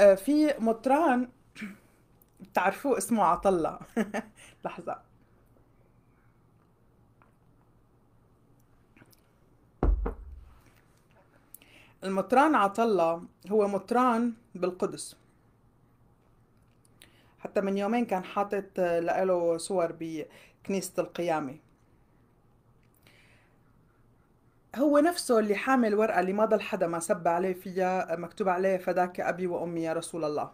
آه، في مطران بتعرفوه اسمه عطلة لحظة المطران عطلة هو مطران بالقدس حتى من يومين كان حاطط آه، له صور بكنيسة القيامة هو نفسه اللي حامل ورقة اللي ما ضل حدا ما سب عليه فيها مكتوب عليه فداك أبي وأمي يا رسول الله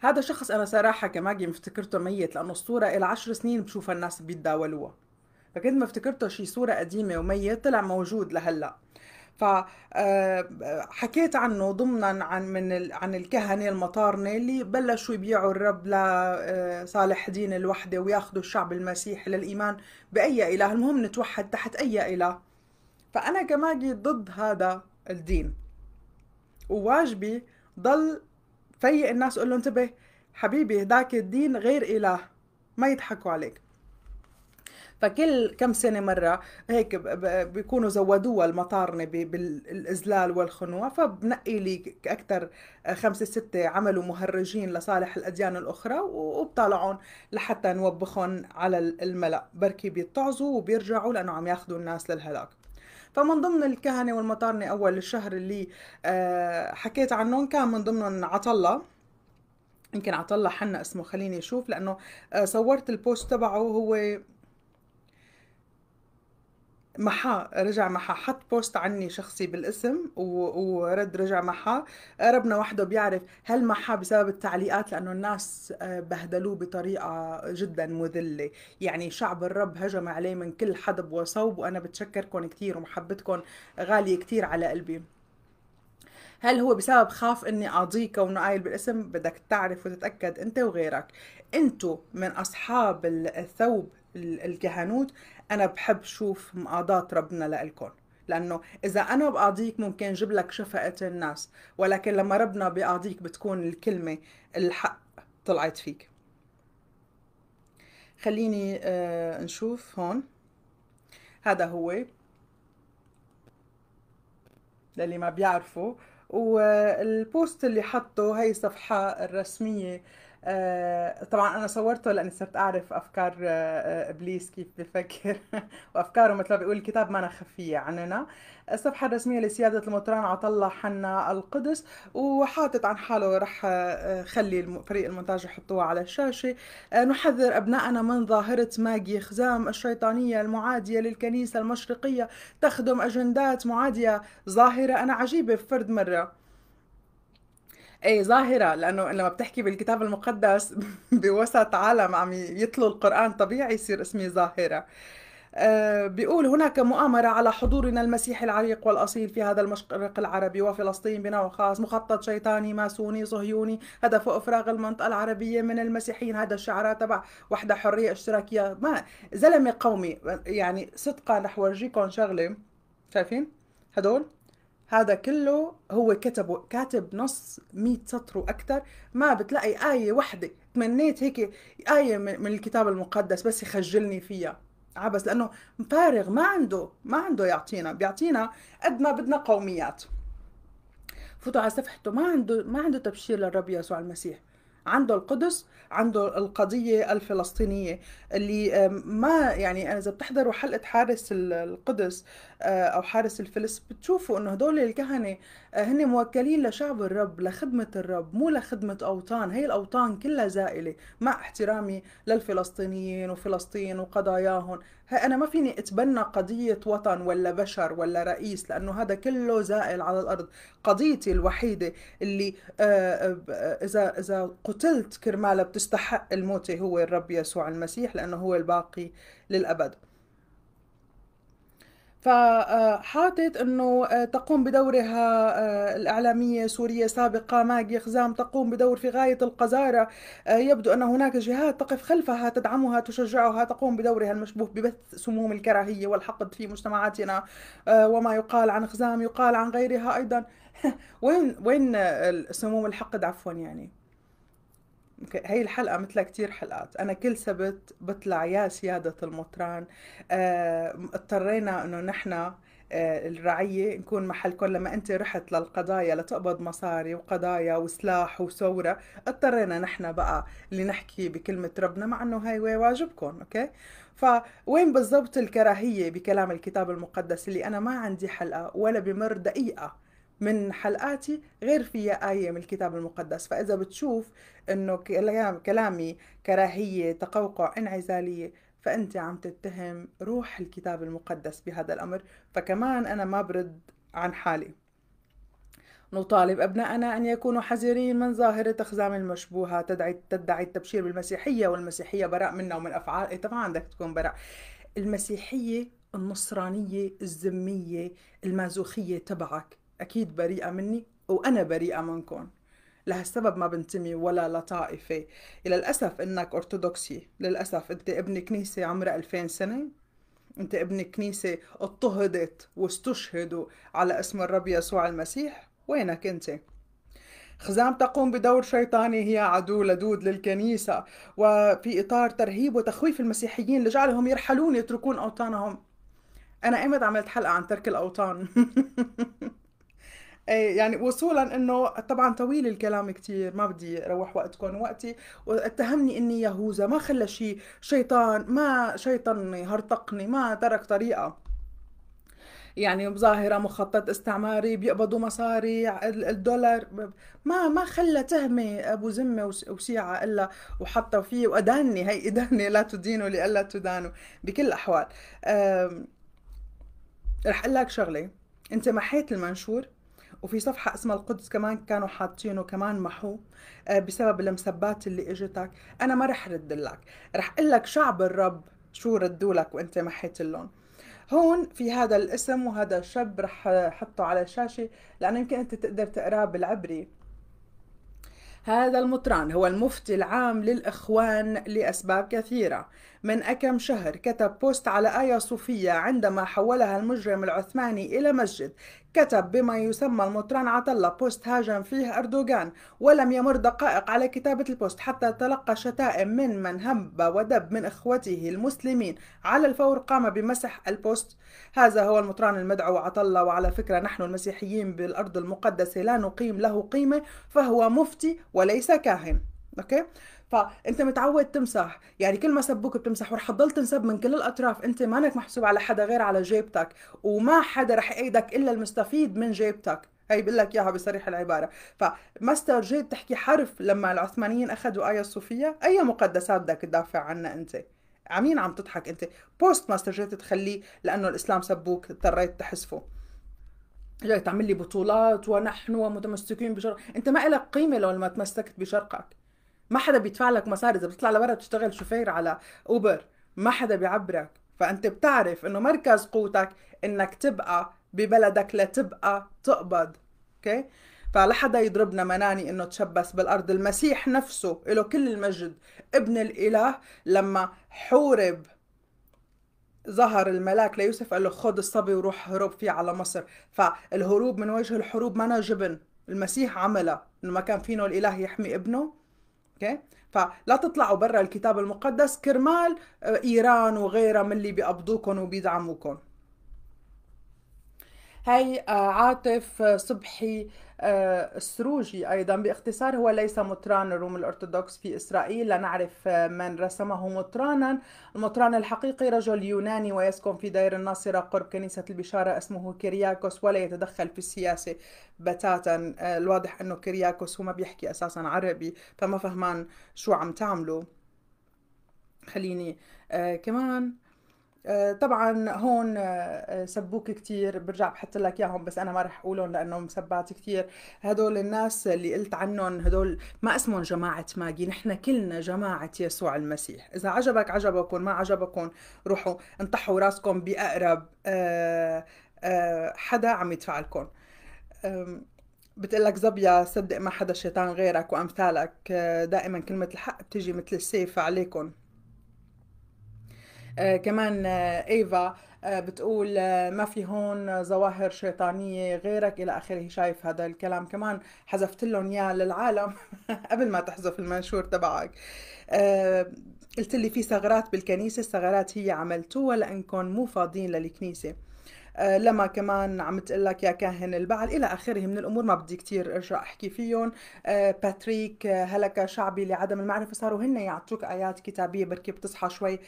هذا شخص أنا صراحة كماجي مفتكرته ميت لأنه الصورة إلى عشر سنين بشوفها الناس بيتداولوها فكنت ما افتكرته شي صورة قديمة وميت طلع موجود لهلأ فحكيت آه، عنه ضمنا عن من عن الكهنه المطارنه اللي بلشوا يبيعوا الرب لصالح آه، دين الوحده وياخذوا الشعب المسيحي للايمان باي اله، المهم نتوحد تحت اي اله. فانا كماجي ضد هذا الدين. وواجبي ضل فيق الناس اقول له انتبه حبيبي هداك الدين غير اله ما يضحكوا عليك فكل كم سنه مره هيك بيكونوا زودوها المطارنه بالاذلال والخنوع فبنقي لي اكثر آه، خمسه سته عملوا مهرجين لصالح الاديان الاخرى وبطلعهم لحتى نوبخهم على الملا بركي بيتعظوا وبيرجعوا لانه عم ياخذوا الناس للهلاك فمن ضمن الكهنة والمطارنة أول الشهر اللي آه، حكيت عنهم كان من ضمنهم عطلة يمكن عطلة حنا اسمه خليني أشوف لأنه آه، صورت البوست تبعه هو محا رجع محا حط بوست عني شخصي بالاسم ورد رجع محا قربنا وحده بيعرف هل محا بسبب التعليقات لانه الناس آه، بهدلوه بطريقه جدا مذله يعني شعب الرب هجم عليه من كل حدب وصوب وانا بتشكركم كثير ومحبتكم غاليه كثير على قلبي هل هو بسبب خاف اني اضيه كونه قايل بالاسم بدك تعرف وتتاكد انت وغيرك انتو من اصحاب الثوب الكهنوت انا بحب شوف مقاضات ربنا لإلكم لانه اذا انا بقاضيك ممكن جيب لك شفقه الناس ولكن لما ربنا بيقاضيك بتكون الكلمه الحق طلعت فيك خليني آه نشوف هون هذا هو للي ما بيعرفوا والبوست اللي حطه هي الصفحه الرسمية آه، طبعا انا صورته لاني صرت اعرف افكار آه، آه، ابليس كيف بفكر وافكاره مثل ما بيقول الكتاب ما أنا خفيه عننا الصفحه الرسميه لسياده المطران عطله حنا القدس وحاطط عن حاله رح خلي فريق المونتاج يحطوها على الشاشه نحذر ابنائنا من ظاهره ماجي خزام الشيطانيه المعاديه للكنيسه المشرقيه تخدم اجندات معاديه ظاهره انا عجيبه فرد مره ايه ظاهرة لأنه لما بتحكي بالكتاب المقدس بوسط عالم عم يتلو القرآن طبيعي يصير اسمي ظاهرة آه، بيقول هناك مؤامرة على حضورنا المسيحي العريق والأصيل في هذا المشرق العربي وفلسطين بنوع خاص مخطط شيطاني ماسوني صهيوني هدفه إفراغ المنطقة العربية من المسيحيين هذا الشعار تبع وحدة حرية اشتراكية ما زلمة قومي يعني صدقا رح ورجيكم شغلة شايفين هدول هذا كله هو كتبه كاتب نص مئة سطر وأكثر ما بتلاقي آية وحده تمنيت هيك آية من الكتاب المقدس بس يخجلني فيها عبس آه، لأنه فارغ ما عنده ما عنده يعطينا بيعطينا قد ما بدنا قوميات فوتوا على صفحته ما عنده ما عنده تبشير للرب يسوع المسيح عنده القدس عنده القضية الفلسطينية اللي ما يعني أنا إذا بتحضروا حلقة حارس القدس آه، أو حارس الفلس بتشوفوا إنه هدول الكهنة آه، هن موكلين لشعب الرب لخدمة الرب مو لخدمة أوطان هي الأوطان كلها زائلة مع احترامي للفلسطينيين وفلسطين وقضاياهم انا ما فيني اتبنى قضيه وطن ولا بشر ولا رئيس لانه هذا كله زائل على الارض قضيتي الوحيده اللي آه، آه، اذا اذا قتلت كرمالها بتستحق الموت هو الرب يسوع المسيح لانه هو الباقي للابد فحاطط انه آه، تقوم بدورها آه، الاعلاميه سورية سابقه ماجي خزام تقوم بدور في غايه القذاره آه، يبدو ان هناك جهات تقف خلفها تدعمها تشجعها تقوم بدورها المشبوه ببث سموم الكراهيه والحقد في مجتمعاتنا وما يقال عن خزام يقال عن غيرها ايضا وين وين سموم الحقد عفوا يعني هي الحلقة مثلها كتير حلقات أنا كل سبت بطلع يا سيادة المطران آه، اضطرينا أنه نحن آه، الرعية نكون محلكم لما أنت رحت للقضايا لتقبض مصاري وقضايا وسلاح وثورة اضطرينا نحن بقى اللي نحكي بكلمة ربنا مع أنه هاي واجبكم أوكي فوين بالضبط الكراهية بكلام الكتاب المقدس اللي أنا ما عندي حلقة ولا بمر دقيقة من حلقاتي غير فيها آية من الكتاب المقدس فإذا بتشوف أنه كلامي كراهية تقوقع انعزالية فأنت عم تتهم روح الكتاب المقدس بهذا الأمر فكمان أنا ما برد عن حالي نطالب أبنائنا أن يكونوا حذرين من ظاهرة أخزام المشبوهة تدعي تدعي التبشير بالمسيحية والمسيحية براء منا ومن أفعال إيه، طبعا بدك تكون براء المسيحية النصرانية الذمية المازوخية تبعك أكيد بريئة مني وأنا بريئة منكم لهالسبب ما بنتمي ولا لطائفة للأسف إنك أرثوذكسي للأسف أنت ابن كنيسة عمرها 2000 سنة أنت ابن كنيسة اضطهدت واستشهدوا على اسم الرب يسوع المسيح وينك أنت؟ خزام تقوم بدور شيطاني هي عدو لدود للكنيسة وفي إطار ترهيب وتخويف المسيحيين لجعلهم يرحلون يتركون أوطانهم أنا إمتى عملت حلقة عن ترك الأوطان ايه يعني وصولا انه طبعا طويل الكلام كثير ما بدي اروح وقتكم وقتي واتهمني اني يهوذا ما خلى شيء شيطان ما شيطني هرطقني ما ترك طريقه يعني بظاهره مخطط استعماري بيقبضوا مصاري الدولار ما ما خلى تهمه ابو ذمه وشيعه الا وحطوا فيه واداني هي ادانه لا تدينوا لئلا تدانوا بكل الاحوال رح اقول لك شغله انت محيت المنشور وفي صفحة اسمها القدس كمان كانوا حاطينه كمان محو آه، بسبب المسبات اللي اجتك انا ما رح رد لك رح اقول لك شعب الرب شو ردوا لك وانت محيت اللون هون في هذا الاسم وهذا الشاب رح احطه على الشاشة لانه يمكن انت تقدر تقراه بالعبري هذا المطران هو المفتي العام للإخوان لأسباب كثيرة من أكم شهر كتب بوست على آية صوفية عندما حولها المجرم العثماني إلى مسجد كتب بما يسمى المطران عطلة بوست هاجم فيه أردوغان ولم يمر دقائق على كتابة البوست حتى تلقى شتائم من من هب ودب من إخوته المسلمين على الفور قام بمسح البوست هذا هو المطران المدعو عطلة وعلى فكرة نحن المسيحيين بالأرض المقدسة لا نقيم له قيمة فهو مفتي وليس كاهن أوكي فانت متعود تمسح يعني كل ما سبوك بتمسح ورح تضل تنسب من كل الاطراف انت مانك محسوب على حدا غير على جيبتك وما حدا رح يأيدك الا المستفيد من جيبتك هي بقول لك اياها بصريح العباره فما استرجيت تحكي حرف لما العثمانيين اخذوا ايا الصوفيه اي مقدسات بدك تدافع عنها انت عمين عم تضحك انت بوست ما استرجيت تخليه لانه الاسلام سبوك اضطريت تحذفه جاي تعمل لي بطولات ونحن ومتمسكين بشرق انت ما لك قيمه لو ما تمسكت بشرقك ما حدا بيدفع لك مصاري اذا بتطلع لبرا بتشتغل شوفير على اوبر ما حدا بيعبرك فانت بتعرف انه مركز قوتك انك تبقى ببلدك لتبقى تقبض اوكي فلا حدا يضربنا مناني انه تشبس بالارض المسيح نفسه له كل المجد ابن الاله لما حورب ظهر الملاك ليوسف قال له خذ الصبي وروح هرب فيه على مصر فالهروب من وجه الحروب ما جبن المسيح عملها انه ما كان فينه الاله يحمي ابنه اوكي فلا تطلعوا برا الكتاب المقدس كرمال آه، ايران وغيرها من اللي بيقبضوكم وبيدعموكم هي آه، عاطف آه، صبحي آه، السروجي ايضا باختصار هو ليس مطران الروم الارثوذكس في اسرائيل لا نعرف من رسمه مطرانا المطران الحقيقي رجل يوناني ويسكن في دير الناصره قرب كنيسه البشاره اسمه كيرياكوس ولا يتدخل في السياسه بتاتا الواضح انه كيرياكوس هو ما بيحكي اساسا عربي فما فهمان شو عم تعملوا خليني كمان آه، طبعا هون آه، آه، سبوك كثير برجع بحط لك اياهم بس انا ما رح اقولهم لانهم سبات كثير هدول الناس اللي قلت عنهم هدول ما اسمهم جماعه ماجي نحن كلنا جماعه يسوع المسيح اذا عجبك عجبكم ما عجبكم روحوا انطحوا راسكم باقرب حدا عم يدفع لكم بتقول لك زبيا صدق ما حدا شيطان غيرك وامثالك دائما كلمه الحق بتيجي مثل السيف عليكم آه، كمان آه، ايفا آه، بتقول ما في هون ظواهر شيطانيه غيرك الى اخره شايف هذا الكلام كمان حذفت لهم اياه للعالم قبل ما تحذف المنشور تبعك قلت لي في ثغرات بالكنيسه الثغرات هي عملتوها لانكم مو فاضيين للكنيسه آه، لما كمان عم تقول لك يا كاهن البعل الى اخره من الامور ما بدي كثير ارجع احكي فيهم آه، باتريك آه، هلك شعبي لعدم المعرفه صاروا هن يعطوك ايات كتابيه بركي بتصحى شوي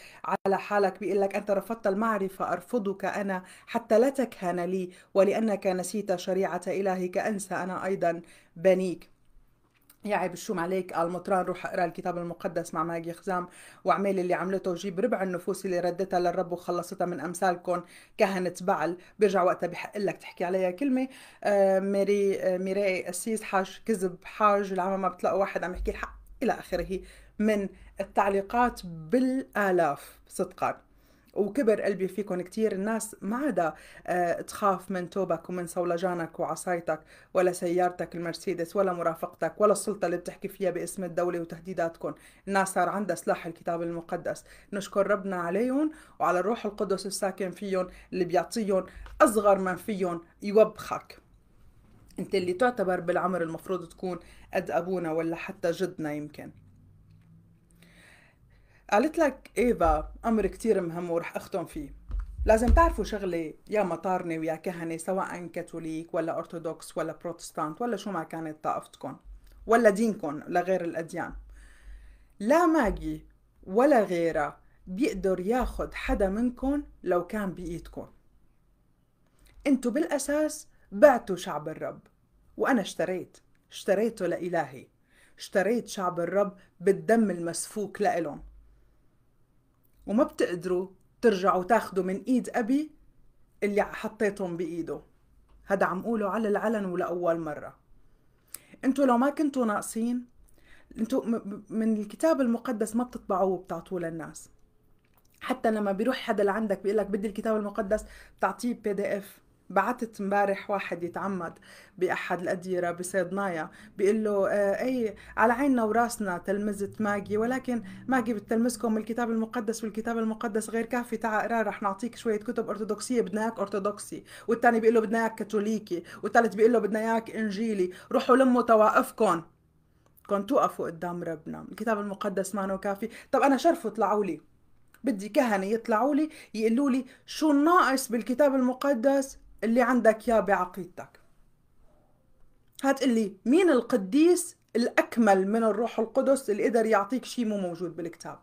على حالك بيقول لك انت رفضت المعرفه ارفضك انا حتى لا تكهن لي ولانك نسيت شريعه الهك انسى انا ايضا بنيك يا عيب الشوم عليك المطران روح اقرا الكتاب المقدس مع ماجي خزام واعمل اللي عملته وجيب ربع النفوس اللي ردتها للرب وخلصتها من امثالكم كهنة بعل برجع وقتها بحق لك تحكي عليها كلمه آه ميري آه قسيس حاج كذب حاج لما ما بتلاقوا واحد عم يحكي الحق الى اخره من التعليقات بالالاف صدقا وكبر قلبي فيكم كتير الناس ما عدا آه، تخاف من توبك ومن صولجانك وعصايتك ولا سيارتك المرسيدس ولا مرافقتك ولا السلطة اللي بتحكي فيها باسم الدولة وتهديداتكم الناس صار عندها سلاح الكتاب المقدس نشكر ربنا عليهم وعلى الروح القدس الساكن فيهم اللي بيعطيهم أصغر ما فيهم يوبخك انت اللي تعتبر بالعمر المفروض تكون قد ابونا ولا حتى جدنا يمكن قالت لك ايفا امر كتير مهم ورح اختم فيه لازم تعرفوا شغلة يا مطارنة ويا كهنة سواء كاثوليك ولا أرثوذكس ولا بروتستانت ولا شو ما كانت طائفتكم ولا دينكم لغير الأديان لا ماجي ولا غيرها بيقدر ياخد حدا منكم لو كان بإيدكم انتو بالأساس بعتوا شعب الرب وأنا اشتريت اشتريته لإلهي اشتريت شعب الرب بالدم المسفوك لإلهم وما بتقدروا ترجعوا تاخدوا من ايد ابي اللي حطيتهم بايده هذا عم قوله على العلن ولاول مره انتوا لو ما كنتوا ناقصين انتوا من الكتاب المقدس ما بتطبعوه وبتعطوه للناس حتى لما بيروح حدا لعندك بيقول لك بدي الكتاب المقدس بتعطيه بي دي اف بعتت امبارح واحد يتعمد باحد الاديره بصيدنايا بيقول له آه، اي على عيننا وراسنا تلمذت ماجي ولكن ماجي بتلمسكم الكتاب المقدس والكتاب المقدس غير كافي تعا اقرا رح نعطيك شويه كتب ارثوذكسيه بدنا اياك ارثوذكسي والثاني بيقول له بدنا اياك كاثوليكي والثالث بيقول له بدنا اياك انجيلي روحوا لموا طوائفكم كون توقفوا قدام ربنا الكتاب المقدس ما كافي طب انا شرفوا طلعوا لي بدي كهنه يطلعوا لي يقولوا لي شو الناقص بالكتاب المقدس اللي عندك يا بعقيدتك هتقلي مين القديس الأكمل من الروح القدس اللي قدر يعطيك شيء مو موجود بالكتاب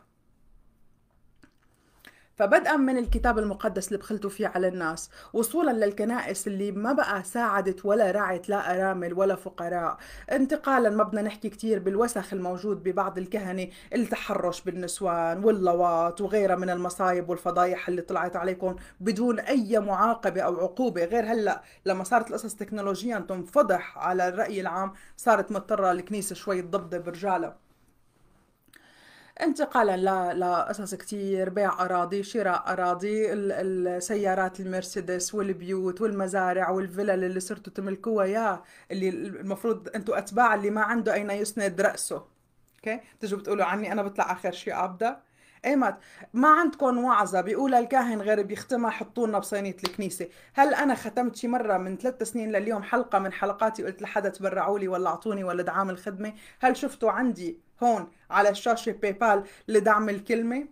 فبدءا من الكتاب المقدس اللي بخلتوا فيه على الناس وصولا للكنائس اللي ما بقى ساعدت ولا رعت لا أرامل ولا فقراء انتقالا ما بدنا نحكي كثير بالوسخ الموجود ببعض الكهنة التحرش بالنسوان واللواط وغيرها من المصايب والفضايح اللي طلعت عليكم بدون أي معاقبة أو عقوبة غير هلأ لما صارت القصص تكنولوجيا تنفضح على الرأي العام صارت مضطرة الكنيسة شوي تضبضب رجالها انتقالا اساس كتير بيع أراضي شراء أراضي السيارات المرسيدس والبيوت والمزارع والفلل اللي صرتوا تملكوها يا اللي المفروض أنتوا أتباع اللي ما عنده أين يسند رأسه اوكي تجوا بتقولوا عني أنا بطلع آخر شيء ابدا ايمت ما عندكم وعظه بيقول الكاهن غير بيختمها حطونا بصينيه الكنيسه هل انا ختمت شي مره من ثلاث سنين لليوم حلقه من حلقاتي قلت لحدا تبرعوا لي ولا اعطوني ولا دعام الخدمه هل شفتوا عندي هون على الشاشة باي بال لدعم الكلمة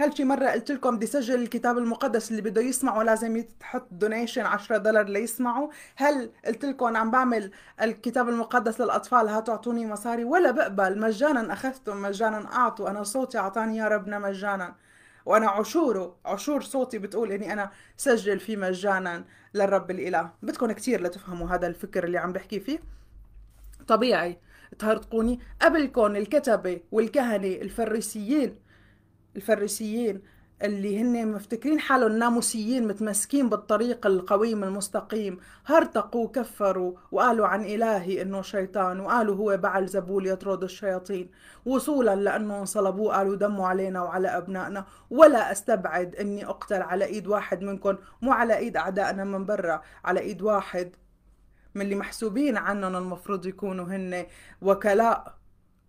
هل شي مرة قلت لكم بدي سجل الكتاب المقدس اللي بده يسمعه لازم تحط دونيشن 10 دولار ليسمعه هل قلت لكم عم بعمل الكتاب المقدس للأطفال أعطوني مصاري ولا بقبل مجانا أخذتم مجانا أعطوا أنا صوتي أعطاني يا ربنا مجانا وانا عشوره عشور صوتي بتقول اني انا سجل فيه مجانا للرب الاله بدكم كتير لتفهموا هذا الفكر اللي عم بحكي فيه طبيعي تهرطقوني قبلكم الكتبة والكهنة الفريسيين الفريسيين اللي هن مفتكرين حالهم ناموسيين متمسكين بالطريق القويم المستقيم هرتقوا وكفروا وقالوا عن إلهي إنه شيطان وقالوا هو بعل زبول يطرد الشياطين وصولا لأنه انصلبوه قالوا دموا علينا وعلى أبنائنا ولا أستبعد أني أقتل على إيد واحد منكم مو على إيد أعدائنا من برا على إيد واحد من اللي محسوبين عنهم المفروض يكونوا هن وكلاء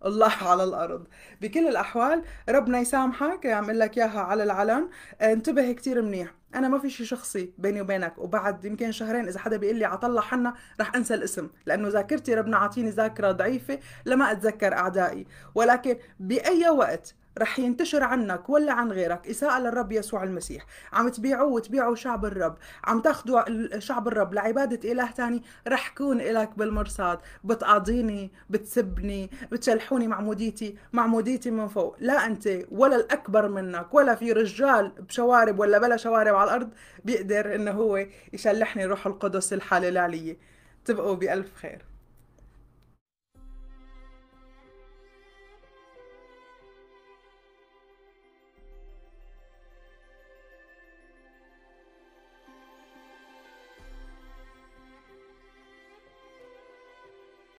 الله على الارض بكل الاحوال ربنا يسامحك يعمل لك اياها على العلن آه، انتبه كثير منيح انا ما في شيء شخصي بيني وبينك وبعد يمكن شهرين اذا حدا بيقول لي عطلة حنا رح انسى الاسم لانه ذاكرتي ربنا عاطيني ذاكره ضعيفه لما اتذكر اعدائي ولكن باي وقت رح ينتشر عنك ولا عن غيرك إساءة للرب يسوع المسيح عم تبيعوه وتبيعوا شعب الرب عم تاخذوا شعب الرب لعبادة إله تاني رح كون إلك بالمرصاد بتقاضيني بتسبني بتشلحوني معموديتي معموديتي من فوق لا أنت ولا الأكبر منك ولا في رجال بشوارب ولا بلا شوارب على الأرض بيقدر إنه هو يشلحني روح القدس الحالة العلية تبقوا بألف خير